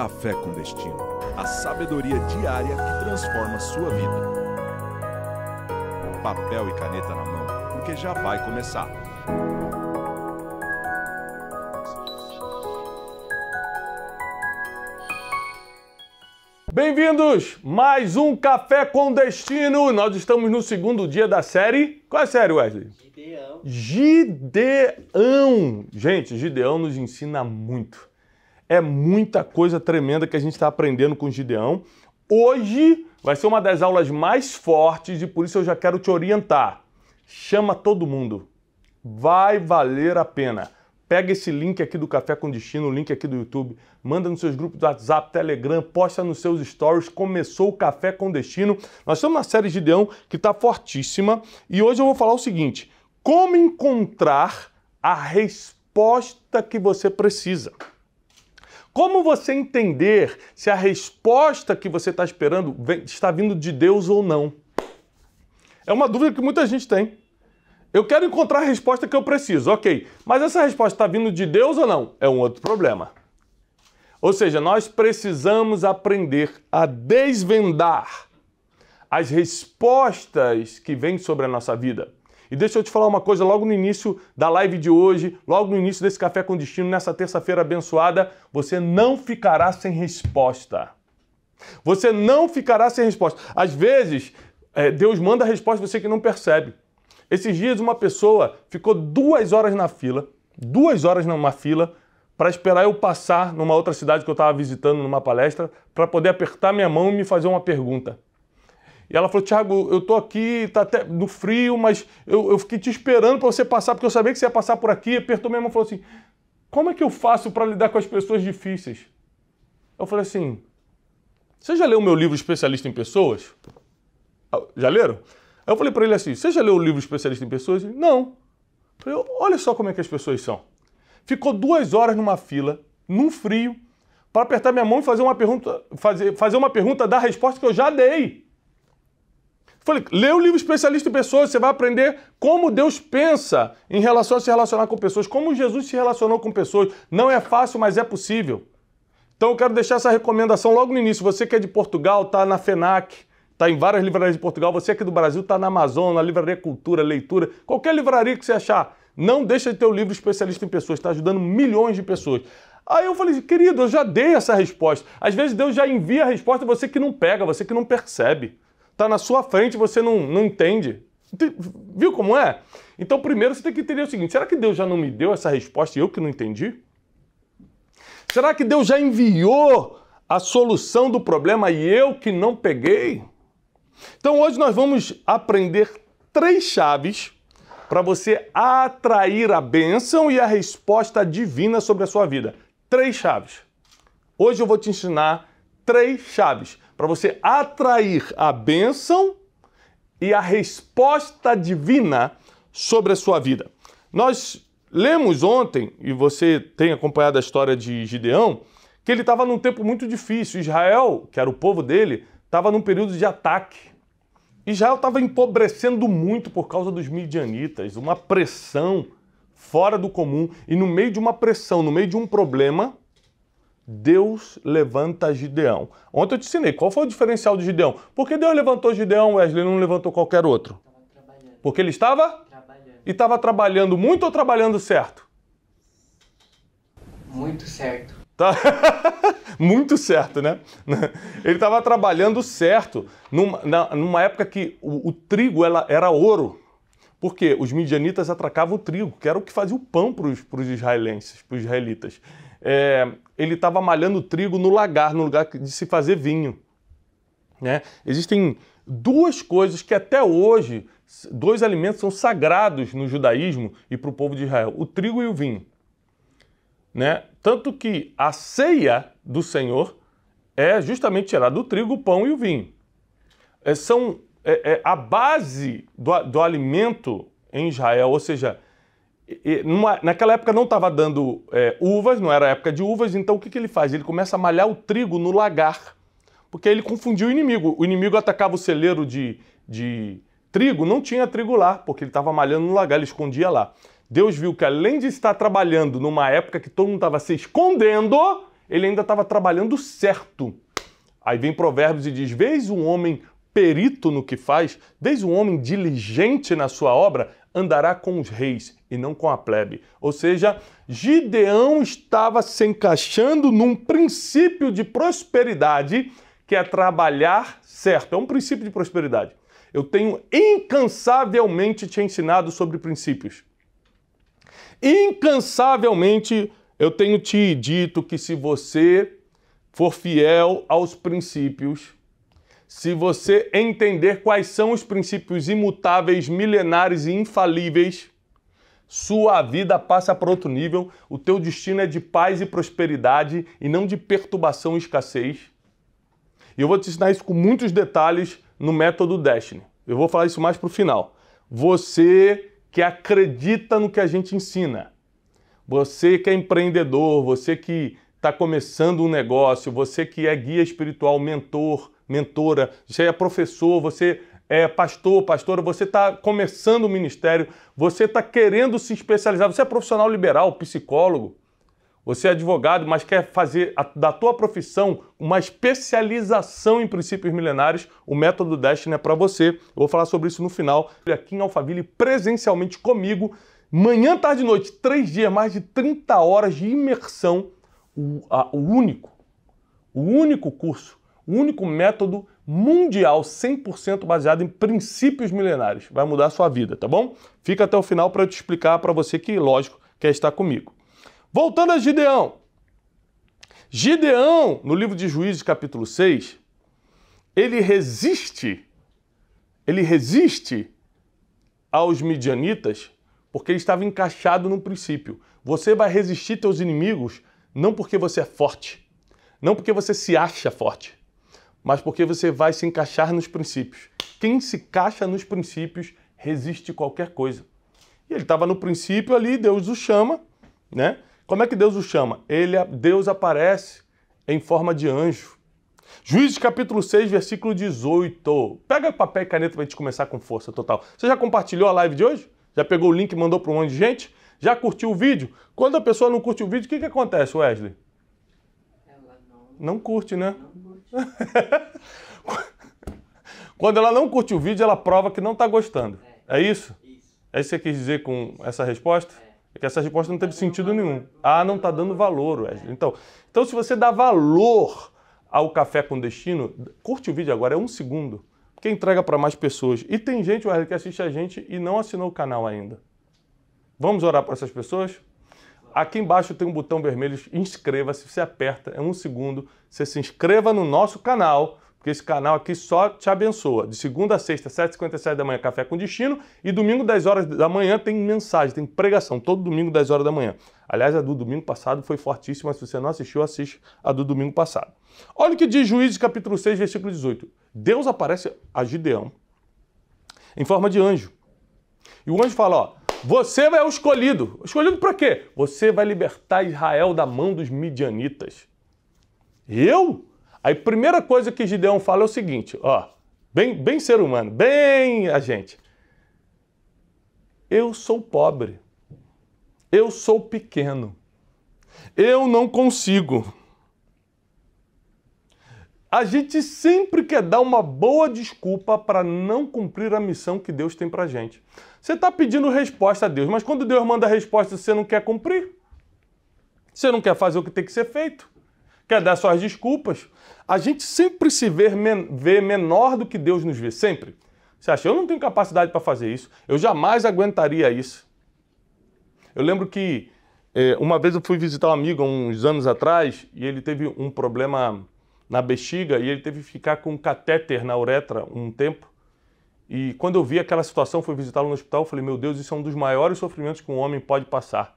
Café com Destino a sabedoria diária que transforma sua vida. Papel e caneta na mão, porque já vai começar. Bem-vindos! Mais um Café com Destino! Nós estamos no segundo dia da série. Qual é a série, Wesley? Gideão. Gideão! Gente, Gideão nos ensina muito é muita coisa tremenda que a gente está aprendendo com o Gideão. Hoje vai ser uma das aulas mais fortes e por isso eu já quero te orientar. Chama todo mundo. Vai valer a pena. Pega esse link aqui do Café com Destino, o link aqui do YouTube, manda nos seus grupos do WhatsApp, Telegram, posta nos seus stories. Começou o Café com Destino. Nós estamos na série Gideão que está fortíssima e hoje eu vou falar o seguinte: como encontrar a resposta que você precisa. Como você entender se a resposta que você está esperando vem, está vindo de Deus ou não? É uma dúvida que muita gente tem. Eu quero encontrar a resposta que eu preciso, ok. Mas essa resposta está vindo de Deus ou não? É um outro problema. Ou seja, nós precisamos aprender a desvendar as respostas que vêm sobre a nossa vida. E deixa eu te falar uma coisa logo no início da live de hoje, logo no início desse Café com Destino, nessa terça-feira abençoada, você não ficará sem resposta. Você não ficará sem resposta. Às vezes, é, Deus manda a resposta você que não percebe. Esses dias, uma pessoa ficou duas horas na fila, duas horas numa fila, para esperar eu passar numa outra cidade que eu estava visitando numa palestra, para poder apertar minha mão e me fazer uma pergunta. E ela falou: Tiago, eu tô aqui, tá até no frio, mas eu, eu fiquei te esperando para você passar, porque eu sabia que você ia passar por aqui. Apertou minha mão e falou assim: Como é que eu faço para lidar com as pessoas difíceis? Eu falei assim: Você já leu o meu livro Especialista em Pessoas? Ah, já leram? Aí eu falei para ele assim: Você já leu o livro Especialista em Pessoas? Ele, Não. Eu falei: Olha só como é que as pessoas são. Ficou duas horas numa fila, num frio, para apertar minha mão e fazer uma pergunta, fazer, fazer uma pergunta da resposta que eu já dei. Falei, lê o livro Especialista em Pessoas, você vai aprender como Deus pensa em relação a se relacionar com pessoas, como Jesus se relacionou com pessoas. Não é fácil, mas é possível. Então eu quero deixar essa recomendação logo no início. Você que é de Portugal, está na FENAC, está em várias livrarias de Portugal. Você aqui do Brasil está na Amazon, na Livraria Cultura, Leitura, qualquer livraria que você achar. Não deixa de ter o livro Especialista em Pessoas, está ajudando milhões de pessoas. Aí eu falei, querido, eu já dei essa resposta. Às vezes Deus já envia a resposta, você que não pega, você que não percebe está na sua frente, você não, não entende. Viu como é? Então, primeiro você tem que entender o seguinte: será que Deus já não me deu essa resposta e eu que não entendi? Será que Deus já enviou a solução do problema e eu que não peguei? Então, hoje nós vamos aprender três chaves para você atrair a bênção e a resposta divina sobre a sua vida. Três chaves. Hoje eu vou te ensinar três chaves para você atrair a bênção e a resposta divina sobre a sua vida. Nós lemos ontem, e você tem acompanhado a história de Gideão, que ele estava num tempo muito difícil. Israel, que era o povo dele, estava num período de ataque. Israel estava empobrecendo muito por causa dos midianitas, uma pressão fora do comum. E no meio de uma pressão, no meio de um problema, Deus levanta Gideão. Ontem eu te ensinei qual foi o diferencial de Gideão. Por que Deus levantou Gideão, Wesley, não levantou qualquer outro? Porque ele estava? Trabalhando. E estava trabalhando muito ou trabalhando certo? Muito certo. Tá? muito certo, né? Ele estava trabalhando certo numa, numa época que o, o trigo ela, era ouro. Porque os midianitas atracavam o trigo, que era o que fazia o pão para os israelenses, para os israelitas. É, ele estava malhando trigo no lagar, no lugar de se fazer vinho. Né? Existem duas coisas que até hoje, dois alimentos são sagrados no judaísmo e para o povo de Israel: o trigo e o vinho. Né? Tanto que a ceia do Senhor é justamente tirar do trigo o pão e o vinho. É, são é, é, a base do, do alimento em Israel, ou seja, numa, naquela época não estava dando é, uvas, não era época de uvas, então o que, que ele faz? Ele começa a malhar o trigo no lagar, porque ele confundiu o inimigo. O inimigo atacava o celeiro de, de trigo, não tinha trigo lá, porque ele estava malhando no lagar, ele escondia lá. Deus viu que além de estar trabalhando numa época que todo mundo estava se escondendo, ele ainda estava trabalhando certo. Aí vem Provérbios e diz: Vês um homem perito no que faz, vês um homem diligente na sua obra, andará com os reis e não com a plebe. Ou seja, Gideão estava se encaixando num princípio de prosperidade que é trabalhar certo. É um princípio de prosperidade. Eu tenho incansavelmente te ensinado sobre princípios. Incansavelmente eu tenho te dito que se você for fiel aos princípios, se você entender quais são os princípios imutáveis, milenares e infalíveis, sua vida passa para outro nível, o teu destino é de paz e prosperidade e não de perturbação e escassez. E eu vou te ensinar isso com muitos detalhes no método Destiny. Eu vou falar isso mais para o final. Você que acredita no que a gente ensina, você que é empreendedor, você que está começando um negócio, você que é guia espiritual, mentor, mentora, você é professor, você é pastor, pastora, você está começando o ministério, você está querendo se especializar, você é profissional liberal, psicólogo, você é advogado, mas quer fazer a, da tua profissão uma especialização em princípios milenários, o método Destiny é para você. Eu vou falar sobre isso no final, aqui em Alphaville, presencialmente comigo, manhã, tarde e noite, três dias, mais de 30 horas de imersão, o, a, o único, o único curso o único método mundial 100% baseado em princípios milenares. Vai mudar a sua vida, tá bom? Fica até o final para eu te explicar para você que, lógico, quer estar comigo. Voltando a Gideão. Gideão, no livro de Juízes, capítulo 6, ele resiste, ele resiste aos midianitas porque ele estava encaixado no princípio. Você vai resistir teus inimigos não porque você é forte, não porque você se acha forte, mas porque você vai se encaixar nos princípios. Quem se encaixa nos princípios resiste qualquer coisa. E ele estava no princípio ali, Deus o chama, né? Como é que Deus o chama? Ele, Deus aparece em forma de anjo. Juízes capítulo 6, versículo 18. Pega papel e caneta para a gente começar com força total. Você já compartilhou a live de hoje? Já pegou o link e mandou para um monte de gente? Já curtiu o vídeo? Quando a pessoa não curte o vídeo, o que, que acontece, Wesley? Ela não... não curte, né? Não Quando ela não curte o vídeo, ela prova que não está gostando. É, é isso? isso? É isso que você quis dizer com essa resposta? É. É que essa resposta não teve sentido nenhum. Ah, não está dando valor, Wesley. Então, então, se você dá valor ao café com destino, curte o vídeo agora, é um segundo, porque entrega para mais pessoas. E tem gente, Wesley, que assiste a gente e não assinou o canal ainda. Vamos orar para essas pessoas? Aqui embaixo tem um botão vermelho, inscreva-se, você aperta, é um segundo, você se inscreva no nosso canal, porque esse canal aqui só te abençoa. De segunda a sexta, 7h57 da manhã, Café com Destino, e domingo, 10 horas da manhã, tem mensagem, tem pregação, todo domingo, 10 horas da manhã. Aliás, a do domingo passado foi fortíssima, se você não assistiu, assiste a do domingo passado. Olha o que diz Juízes capítulo 6, versículo 18. Deus aparece a Gideão em forma de anjo. E o anjo fala, ó, você é o escolhido. Escolhido para quê? Você vai libertar Israel da mão dos midianitas. Eu? Aí primeira coisa que Gideão fala é o seguinte, ó, bem, bem ser humano, bem a gente. Eu sou pobre. Eu sou pequeno. Eu não consigo. A gente sempre quer dar uma boa desculpa para não cumprir a missão que Deus tem para gente. Você está pedindo resposta a Deus, mas quando Deus manda a resposta, você não quer cumprir? Você não quer fazer o que tem que ser feito? Quer dar suas desculpas? A gente sempre se vê, men vê menor do que Deus nos vê, sempre. Você acha, eu não tenho capacidade para fazer isso, eu jamais aguentaria isso. Eu lembro que é, uma vez eu fui visitar um amigo, uns anos atrás, e ele teve um problema na bexiga e ele teve que ficar com um catéter na uretra um tempo. E quando eu vi aquela situação, fui visitá-lo no hospital, falei, meu Deus, isso é um dos maiores sofrimentos que um homem pode passar.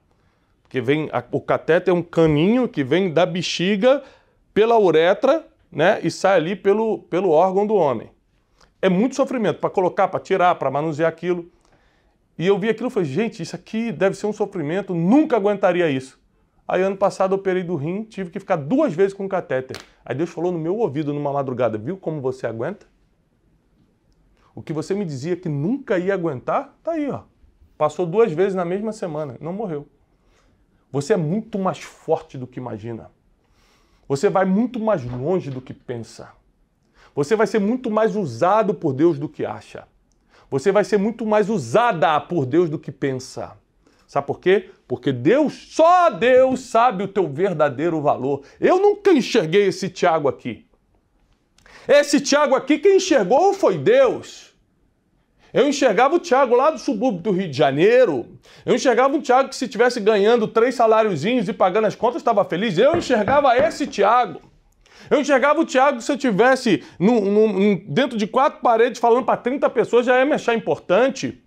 Porque vem a, o cateter é um caninho que vem da bexiga pela uretra né, e sai ali pelo, pelo órgão do homem. É muito sofrimento para colocar, para tirar, para manusear aquilo. E eu vi aquilo e falei, gente, isso aqui deve ser um sofrimento, nunca aguentaria isso. Aí ano passado eu operei do rim, tive que ficar duas vezes com catéter. Aí Deus falou no meu ouvido numa madrugada, viu como você aguenta? O que você me dizia que nunca ia aguentar, tá aí, ó. Passou duas vezes na mesma semana, não morreu. Você é muito mais forte do que imagina. Você vai muito mais longe do que pensa. Você vai ser muito mais usado por Deus do que acha. Você vai ser muito mais usada por Deus do que pensa. Sabe por quê? Porque Deus, só Deus sabe o teu verdadeiro valor. Eu nunca enxerguei esse Tiago aqui. Esse Tiago aqui, quem enxergou foi Deus. Eu enxergava o Tiago lá do subúrbio do Rio de Janeiro. Eu enxergava um Tiago que se tivesse ganhando três saláriozinhos e pagando as contas estava feliz. Eu enxergava esse Tiago. Eu enxergava o Tiago se eu tivesse dentro de quatro paredes falando para 30 pessoas já ia me achar importante.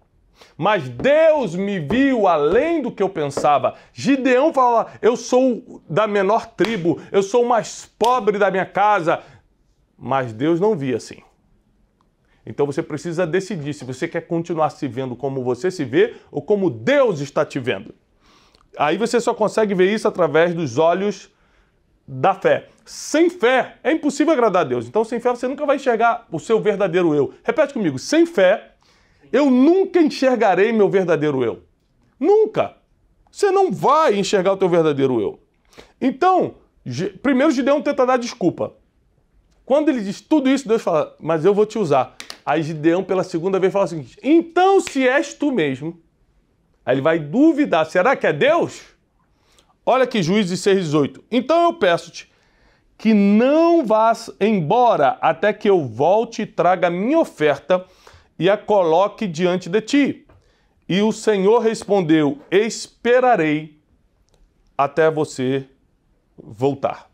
Mas Deus me viu além do que eu pensava. Gideão fala: Eu sou da menor tribo, eu sou o mais pobre da minha casa, mas Deus não via assim. Então você precisa decidir se você quer continuar se vendo como você se vê ou como Deus está te vendo. Aí você só consegue ver isso através dos olhos da fé. Sem fé é impossível agradar a Deus. Então, sem fé você nunca vai enxergar o seu verdadeiro eu. Repete comigo: sem fé eu nunca enxergarei meu verdadeiro eu. Nunca. Você não vai enxergar o teu verdadeiro eu. Então, primeiro Gideon tenta dar desculpa. Quando ele diz tudo isso, Deus fala, mas eu vou te usar. Aí Gideão, pela segunda vez, fala o seguinte: então se és tu mesmo. Aí ele vai duvidar: será que é Deus? Olha aqui, Juízes 6,18. Então eu peço-te que não vás embora até que eu volte e traga a minha oferta e a coloque diante de ti. E o Senhor respondeu: Esperarei até você voltar.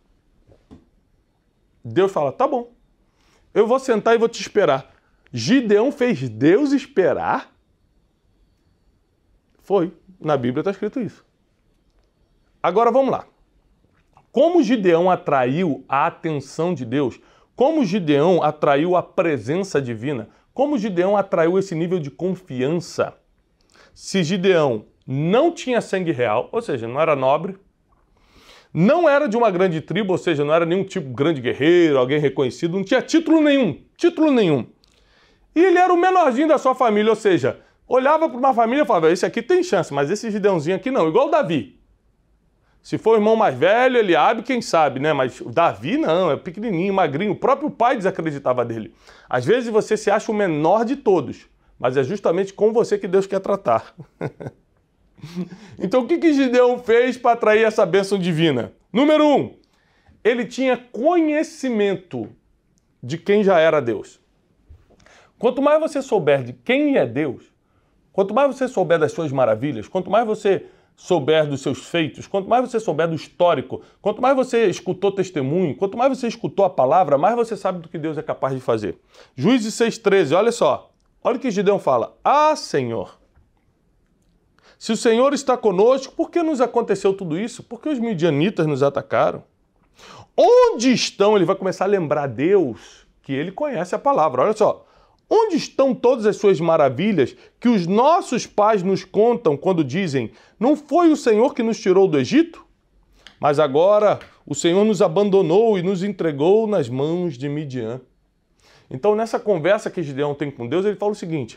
Deus fala: tá bom, eu vou sentar e vou te esperar. Gideão fez Deus esperar? Foi. Na Bíblia está escrito isso. Agora vamos lá. Como Gideão atraiu a atenção de Deus? Como Gideão atraiu a presença divina? Como Gideão atraiu esse nível de confiança? Se Gideão não tinha sangue real, ou seja, não era nobre, não era de uma grande tribo, ou seja, não era nenhum tipo grande guerreiro, alguém reconhecido, não tinha título nenhum, título nenhum. E ele era o menorzinho da sua família, ou seja, olhava para uma família e falava: esse aqui tem chance, mas esse Gideãozinho aqui não, igual o Davi. Se for o irmão mais velho, ele abre, quem sabe, né? Mas o Davi não, é pequenininho, magrinho. O próprio pai desacreditava dele. Às vezes você se acha o menor de todos, mas é justamente com você que Deus quer tratar. Então o que, que Gideão fez para atrair essa bênção divina? Número um, ele tinha conhecimento de quem já era Deus. Quanto mais você souber de quem é Deus, quanto mais você souber das suas maravilhas, quanto mais você souber dos seus feitos, quanto mais você souber do histórico, quanto mais você escutou testemunho, quanto mais você escutou a palavra, mais você sabe do que Deus é capaz de fazer. Juízes 6,13, olha só. Olha o que Gideão fala. Ah, Senhor, se o Senhor está conosco, por que nos aconteceu tudo isso? Por que os midianitas nos atacaram? Onde estão? Ele vai começar a lembrar a Deus que ele conhece a palavra. Olha só. Onde estão todas as suas maravilhas que os nossos pais nos contam quando dizem: Não foi o Senhor que nos tirou do Egito? Mas agora o Senhor nos abandonou e nos entregou nas mãos de Midian. Então, nessa conversa que Gideão tem com Deus, ele fala o seguinte: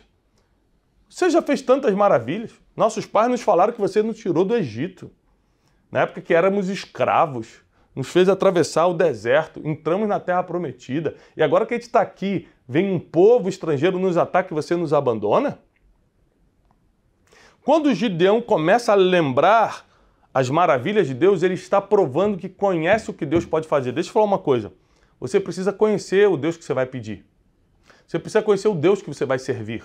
você já fez tantas maravilhas. Nossos pais nos falaram que você nos tirou do Egito. Na época que éramos escravos, nos fez atravessar o deserto, entramos na terra prometida. E agora que a gente está aqui, vem um povo estrangeiro nos ataca e você nos abandona? Quando Gideão começa a lembrar as maravilhas de Deus, ele está provando que conhece o que Deus pode fazer. Deixa eu falar uma coisa. Você precisa conhecer o Deus que você vai pedir. Você precisa conhecer o Deus que você vai servir.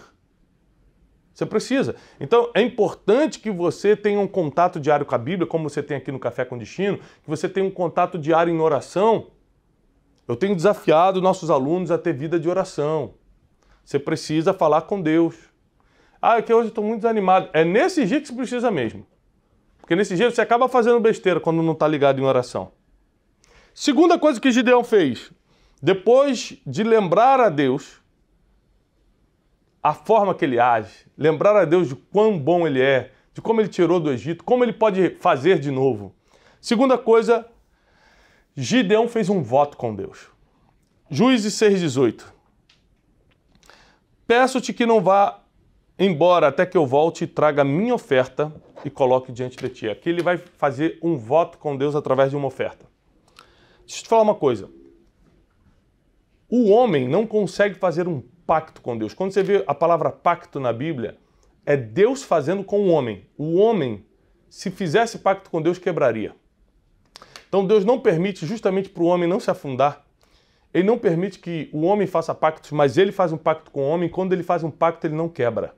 Você precisa. Então, é importante que você tenha um contato diário com a Bíblia, como você tem aqui no Café com Destino, que você tenha um contato diário em oração. Eu tenho desafiado nossos alunos a ter vida de oração. Você precisa falar com Deus. Ah, é que hoje estou muito desanimado. É nesse dia que você precisa mesmo. Porque nesse dia você acaba fazendo besteira quando não está ligado em oração. Segunda coisa que Gideão fez, depois de lembrar a Deus, a forma que ele age, lembrar a Deus de quão bom ele é, de como ele tirou do Egito, como ele pode fazer de novo. Segunda coisa, Gideão fez um voto com Deus. Juízes 6,18 Peço-te que não vá embora até que eu volte e traga minha oferta e coloque diante de ti. Aqui ele vai fazer um voto com Deus através de uma oferta. Deixa eu te falar uma coisa. O homem não consegue fazer um pacto com Deus. Quando você vê a palavra pacto na Bíblia, é Deus fazendo com o homem. O homem, se fizesse pacto com Deus, quebraria. Então Deus não permite justamente para o homem não se afundar. Ele não permite que o homem faça pactos, mas ele faz um pacto com o homem. Quando ele faz um pacto, ele não quebra.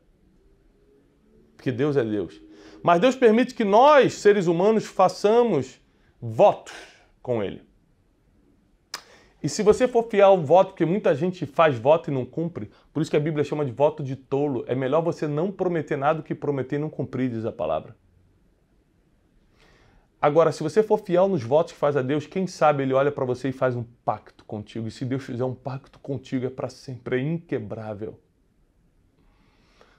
Porque Deus é Deus. Mas Deus permite que nós, seres humanos, façamos votos com ele. E se você for fiar ao voto, porque muita gente faz voto e não cumpre, por isso que a Bíblia chama de voto de tolo, é melhor você não prometer nada do que prometer e não cumprir, diz a palavra. Agora, se você for fiel nos votos que faz a Deus, quem sabe ele olha para você e faz um pacto contigo. E se Deus fizer um pacto contigo, é para sempre, é inquebrável.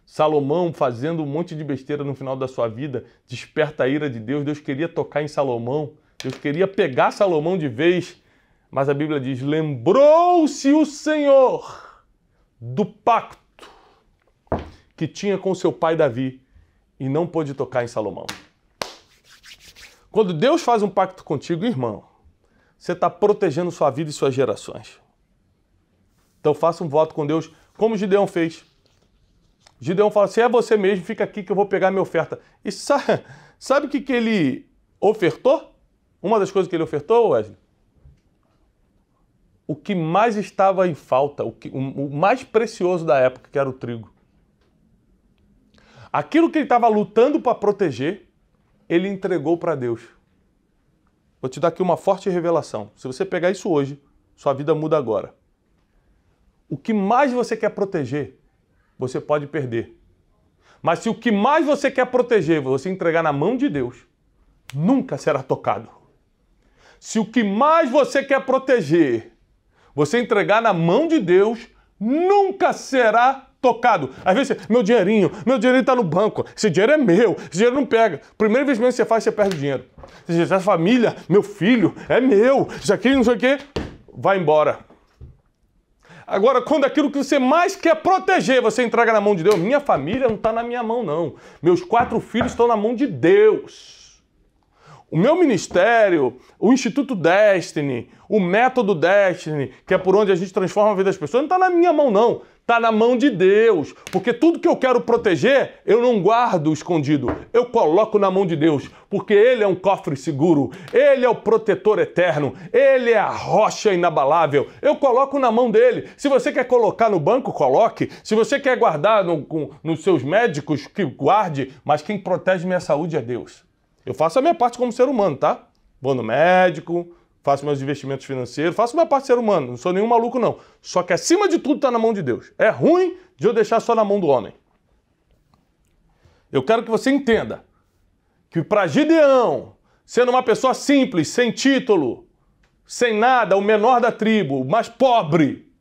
Salomão fazendo um monte de besteira no final da sua vida, desperta a ira de Deus. Deus queria tocar em Salomão, Deus queria pegar Salomão de vez mas a Bíblia diz: lembrou-se o Senhor do pacto que tinha com seu pai Davi e não pôde tocar em Salomão. Quando Deus faz um pacto contigo, irmão, você está protegendo sua vida e suas gerações. Então faça um voto com Deus, como Gideão fez. Gideão fala: se é você mesmo, fica aqui que eu vou pegar minha oferta. E sabe o que, que ele ofertou? Uma das coisas que ele ofertou, Wesley? o que mais estava em falta, o, que, o, o mais precioso da época, que era o trigo. Aquilo que ele estava lutando para proteger, ele entregou para Deus. Vou te dar aqui uma forte revelação. Se você pegar isso hoje, sua vida muda agora. O que mais você quer proteger, você pode perder. Mas se o que mais você quer proteger você entregar na mão de Deus, nunca será tocado. Se o que mais você quer proteger você entregar na mão de Deus nunca será tocado. Às vezes, você, meu dinheirinho, meu dinheirinho está no banco, esse dinheiro é meu, esse dinheiro não pega. Primeira vez que você faz, você perde dinheiro. Você diz, essa família, meu filho, é meu, isso aqui, não sei o quê, vai embora. Agora, quando aquilo que você mais quer proteger, você entrega na mão de Deus, minha família não está na minha mão, não. Meus quatro filhos estão na mão de Deus. O meu ministério, o Instituto Destiny, o Método Destiny, que é por onde a gente transforma a vida das pessoas, não está na minha mão, não. Está na mão de Deus. Porque tudo que eu quero proteger, eu não guardo escondido. Eu coloco na mão de Deus. Porque Ele é um cofre seguro. Ele é o protetor eterno. Ele é a rocha inabalável. Eu coloco na mão dele. Se você quer colocar no banco, coloque. Se você quer guardar no, com, nos seus médicos, que guarde. Mas quem protege minha saúde é Deus. Eu faço a minha parte como ser humano, tá? Vou no médico, faço meus investimentos financeiros, faço minha parte ser humano, não sou nenhum maluco, não. Só que acima de tudo está na mão de Deus. É ruim de eu deixar só na mão do homem. Eu quero que você entenda que para Gideão, sendo uma pessoa simples, sem título, sem nada, o menor da tribo, o mais pobre,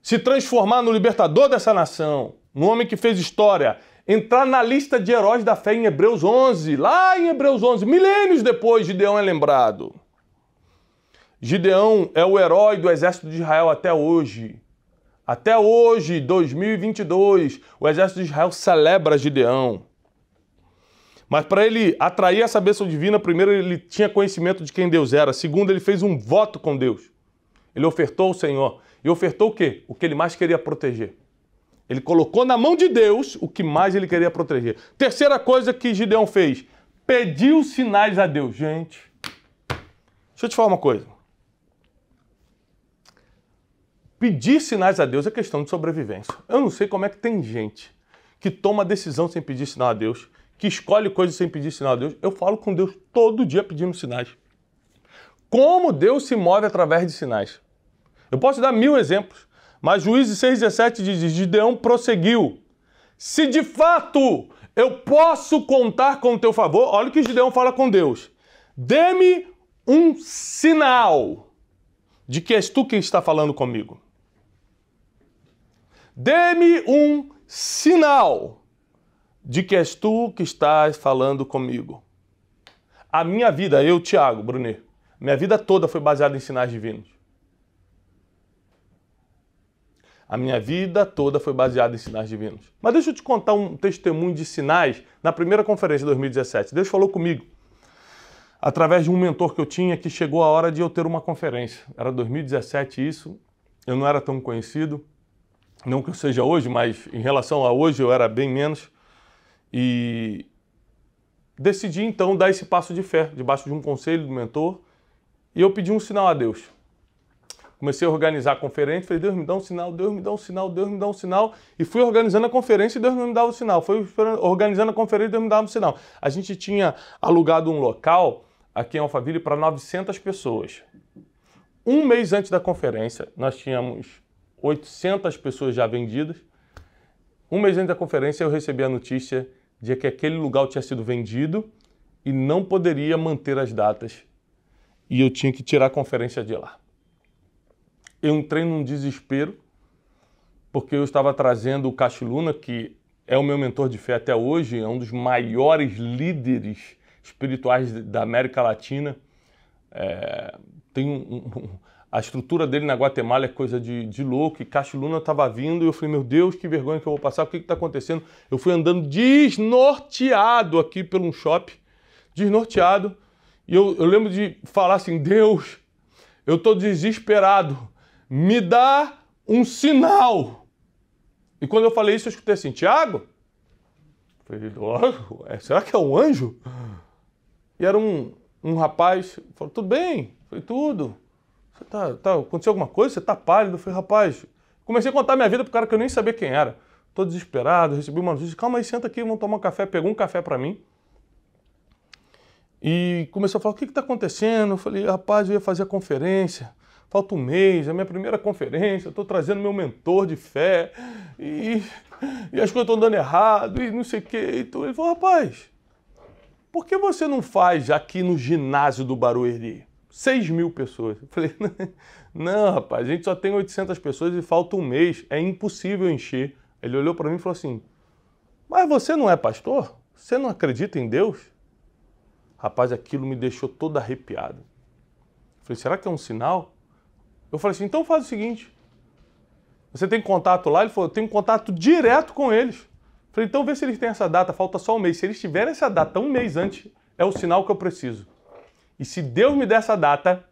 se transformar no libertador dessa nação, no homem que fez história entrar na lista de heróis da fé em Hebreus 11, lá em Hebreus 11, milênios depois, Gideão é lembrado. Gideão é o herói do exército de Israel até hoje. Até hoje, 2022, o exército de Israel celebra Gideão. Mas para ele atrair essa bênção divina, primeiro ele tinha conhecimento de quem Deus era. Segundo, ele fez um voto com Deus. Ele ofertou ao Senhor. E ofertou o quê? O que ele mais queria proteger. Ele colocou na mão de Deus o que mais ele queria proteger. Terceira coisa que Gideão fez: pediu sinais a Deus. Gente, deixa eu te falar uma coisa. Pedir sinais a Deus é questão de sobrevivência. Eu não sei como é que tem gente que toma decisão sem pedir sinal a Deus, que escolhe coisas sem pedir sinal a Deus. Eu falo com Deus todo dia pedindo sinais. Como Deus se move através de sinais. Eu posso dar mil exemplos. Mas Juízes 6,17 diz: Gideão prosseguiu. Se de fato eu posso contar com o teu favor, olha o que Gideão fala com Deus: dê-me um sinal de que és tu quem está falando comigo. Dê-me um sinal de que és tu que estás falando comigo. A minha vida, eu, Tiago Brunet, minha vida toda foi baseada em sinais divinos. A minha vida toda foi baseada em sinais divinos. Mas deixa eu te contar um testemunho de sinais na primeira conferência de 2017. Deus falou comigo através de um mentor que eu tinha que chegou a hora de eu ter uma conferência. Era 2017 isso. Eu não era tão conhecido, não que eu seja hoje, mas em relação a hoje eu era bem menos. E decidi então dar esse passo de fé, debaixo de um conselho do mentor, e eu pedi um sinal a Deus. Comecei a organizar a conferência, falei, Deus me dá um sinal, Deus me dá um sinal, Deus me dá um sinal. E fui organizando a conferência e Deus não me dava o um sinal. Fui organizando a conferência e Deus me dava o um sinal. A gente tinha alugado um local aqui em Alphaville para 900 pessoas. Um mês antes da conferência, nós tínhamos 800 pessoas já vendidas. Um mês antes da conferência, eu recebi a notícia de que aquele lugar tinha sido vendido e não poderia manter as datas. E eu tinha que tirar a conferência de lá eu entrei num desespero, porque eu estava trazendo o Luna, que é o meu mentor de fé até hoje, é um dos maiores líderes espirituais da América Latina. É, tem um, um, a estrutura dele na Guatemala é coisa de, de louco, e Luna estava vindo, e eu falei, meu Deus, que vergonha que eu vou passar, o que está acontecendo? Eu fui andando desnorteado aqui por um shopping, desnorteado, e eu, eu lembro de falar assim, Deus, eu estou desesperado, me dá um sinal. E quando eu falei isso, eu escutei assim, Tiago? Falei, oh, será que é um anjo? E era um, um rapaz, falou, tudo bem? Falei, tudo. Você tá, tá, aconteceu alguma coisa? Você tá pálido? Falei, rapaz, comecei a contar minha vida pro cara que eu nem sabia quem era. Tô desesperado, recebi uma notícia, calma aí, senta aqui, vamos tomar um café. Pegou um café para mim. E começou a falar, o que que tá acontecendo? Eu falei, rapaz, eu ia fazer a conferência falta um mês, é a minha primeira conferência, estou trazendo meu mentor de fé, e, e as coisas estão dando errado, e não sei o quê. Então ele falou, rapaz, por que você não faz aqui no ginásio do Barueri? 6 mil pessoas. Eu falei, não, rapaz, a gente só tem 800 pessoas e falta um mês, é impossível encher. Ele olhou para mim e falou assim, mas você não é pastor? Você não acredita em Deus? Rapaz, aquilo me deixou todo arrepiado. Eu falei, será que é um sinal? Eu falei assim, então faz o seguinte. Você tem contato lá? Ele falou, eu tenho contato direto com eles. Eu falei, então vê se eles têm essa data, falta só um mês. Se eles tiverem essa data um mês antes, é o sinal que eu preciso. E se Deus me der essa data,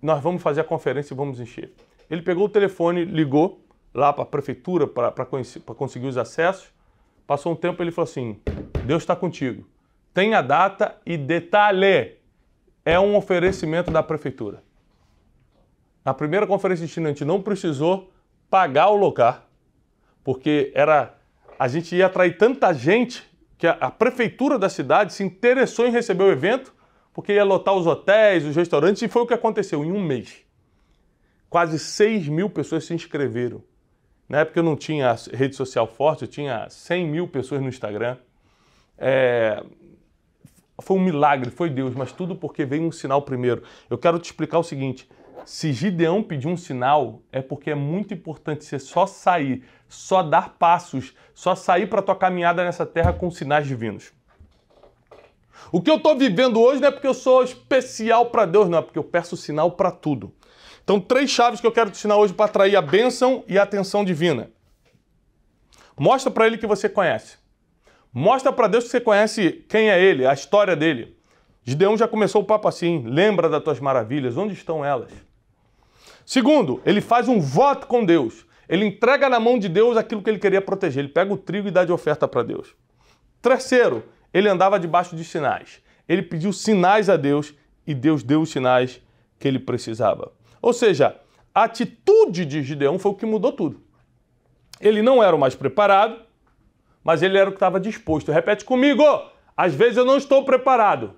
nós vamos fazer a conferência e vamos encher. Ele pegou o telefone, ligou lá para a prefeitura para conseguir os acessos. Passou um tempo, ele falou assim: Deus está contigo. Tem a data e detalhe: é um oferecimento da prefeitura. Na primeira conferência de China, a gente não precisou pagar o local, porque era a gente ia atrair tanta gente que a, a prefeitura da cidade se interessou em receber o evento, porque ia lotar os hotéis, os restaurantes, e foi o que aconteceu em um mês. Quase 6 mil pessoas se inscreveram. Na época eu não tinha rede social forte, eu tinha 100 mil pessoas no Instagram. É... Foi um milagre, foi Deus, mas tudo porque veio um sinal primeiro. Eu quero te explicar o seguinte: se Gideão pedir um sinal, é porque é muito importante você só sair, só dar passos, só sair para a tua caminhada nessa terra com sinais divinos. O que eu estou vivendo hoje não é porque eu sou especial para Deus, não, é porque eu peço sinal para tudo. Então, três chaves que eu quero te ensinar hoje para atrair a bênção e a atenção divina. Mostra para ele que você conhece. Mostra para Deus que você conhece quem é ele, a história dele. Gideão já começou o papo assim: lembra das tuas maravilhas, onde estão elas? Segundo, ele faz um voto com Deus. Ele entrega na mão de Deus aquilo que ele queria proteger. Ele pega o trigo e dá de oferta para Deus. Terceiro, ele andava debaixo de sinais. Ele pediu sinais a Deus e Deus deu os sinais que ele precisava. Ou seja, a atitude de Gideão foi o que mudou tudo. Ele não era o mais preparado, mas ele era o que estava disposto. Repete comigo: às vezes eu não estou preparado,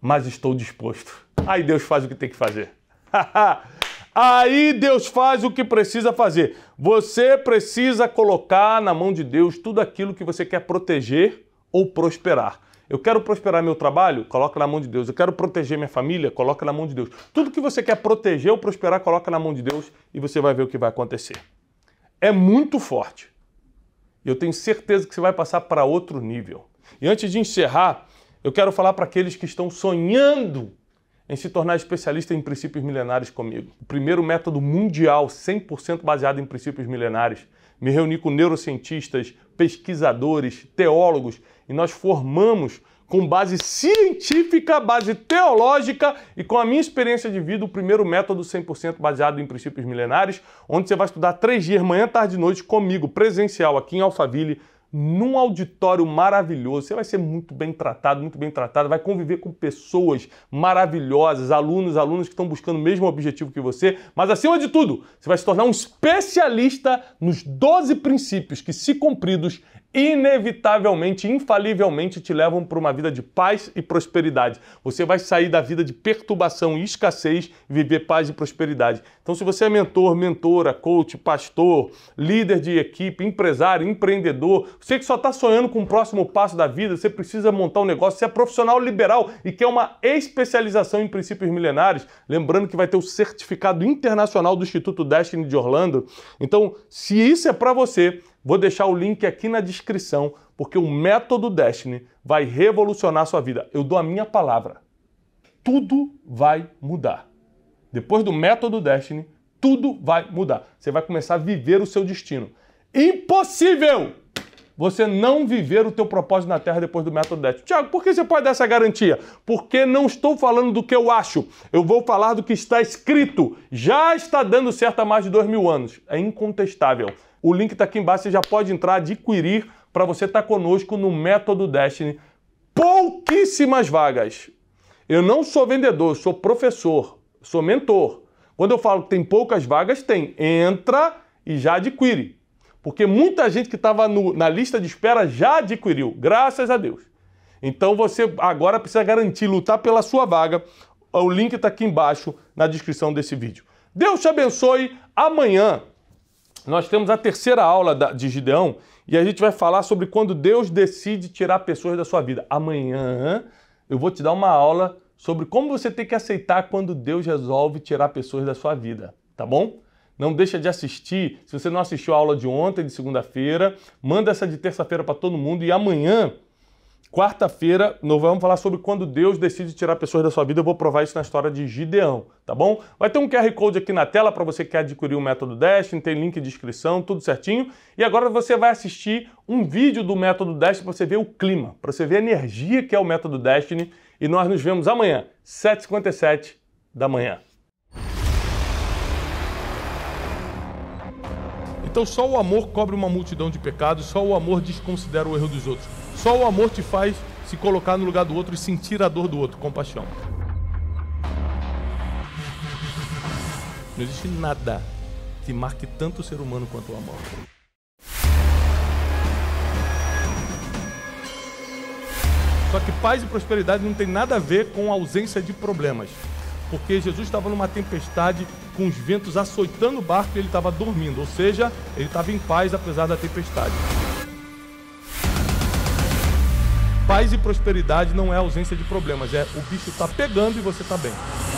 mas estou disposto. Aí Deus faz o que tem que fazer. Aí Deus faz o que precisa fazer. Você precisa colocar na mão de Deus tudo aquilo que você quer proteger ou prosperar. Eu quero prosperar meu trabalho? Coloca na mão de Deus. Eu quero proteger minha família? Coloca na mão de Deus. Tudo que você quer proteger ou prosperar, coloca na mão de Deus e você vai ver o que vai acontecer. É muito forte. E eu tenho certeza que você vai passar para outro nível. E antes de encerrar, eu quero falar para aqueles que estão sonhando em se tornar especialista em princípios milenares comigo. O primeiro método mundial 100% baseado em princípios milenares. Me reuni com neurocientistas, pesquisadores, teólogos e nós formamos com base científica, base teológica e com a minha experiência de vida, o primeiro método 100% baseado em princípios milenares, onde você vai estudar três dias, manhã, tarde e noite, comigo, presencial, aqui em Alphaville, num auditório maravilhoso. Você vai ser muito bem tratado, muito bem tratado, vai conviver com pessoas maravilhosas, alunos, alunos que estão buscando o mesmo objetivo que você, mas acima de tudo, você vai se tornar um especialista nos 12 princípios que, se cumpridos, inevitavelmente, infalivelmente te levam para uma vida de paz e prosperidade. Você vai sair da vida de perturbação e escassez e viver paz e prosperidade. Então, se você é mentor, mentora, coach, pastor, líder de equipe, empresário, empreendedor, você que só está sonhando com o próximo passo da vida, você precisa montar um negócio, você é profissional liberal e quer uma especialização em princípios milenares, lembrando que vai ter o certificado internacional do Instituto Destiny de Orlando. Então, se isso é para você, Vou deixar o link aqui na descrição, porque o método Destiny vai revolucionar a sua vida. Eu dou a minha palavra. Tudo vai mudar. Depois do método Destiny, tudo vai mudar. Você vai começar a viver o seu destino. Impossível você não viver o teu propósito na Terra depois do método Destiny. Tiago, por que você pode dar essa garantia? Porque não estou falando do que eu acho. Eu vou falar do que está escrito. Já está dando certo há mais de dois mil anos. É incontestável. O link está aqui embaixo, você já pode entrar, adquirir para você estar tá conosco no Método Destiny. Pouquíssimas vagas. Eu não sou vendedor, sou professor, sou mentor. Quando eu falo que tem poucas vagas, tem. Entra e já adquire. Porque muita gente que estava na lista de espera já adquiriu, graças a Deus. Então você agora precisa garantir, lutar pela sua vaga. O link está aqui embaixo na descrição desse vídeo. Deus te abençoe. Amanhã nós temos a terceira aula de Gideão e a gente vai falar sobre quando Deus decide tirar pessoas da sua vida. Amanhã eu vou te dar uma aula sobre como você tem que aceitar quando Deus resolve tirar pessoas da sua vida, tá bom? Não deixa de assistir. Se você não assistiu a aula de ontem, de segunda-feira, manda essa de terça-feira para todo mundo e amanhã Quarta-feira, nós vamos falar sobre quando Deus decide tirar pessoas da sua vida. Eu vou provar isso na história de Gideão, tá bom? Vai ter um QR Code aqui na tela para você que adquirir o Método Destiny, tem link de descrição, tudo certinho. E agora você vai assistir um vídeo do Método Destiny para você ver o clima, para você ver a energia que é o Método Destiny. E nós nos vemos amanhã, 7h57 da manhã. Então só o amor cobre uma multidão de pecados, só o amor desconsidera o erro dos outros. Só o amor te faz se colocar no lugar do outro e sentir a dor do outro, compaixão. Não existe nada que marque tanto o ser humano quanto o amor. Só que paz e prosperidade não tem nada a ver com a ausência de problemas. Porque Jesus estava numa tempestade com os ventos açoitando o barco e ele estava dormindo, ou seja, ele estava em paz apesar da tempestade. Paz e prosperidade não é ausência de problemas, é o bicho tá pegando e você tá bem.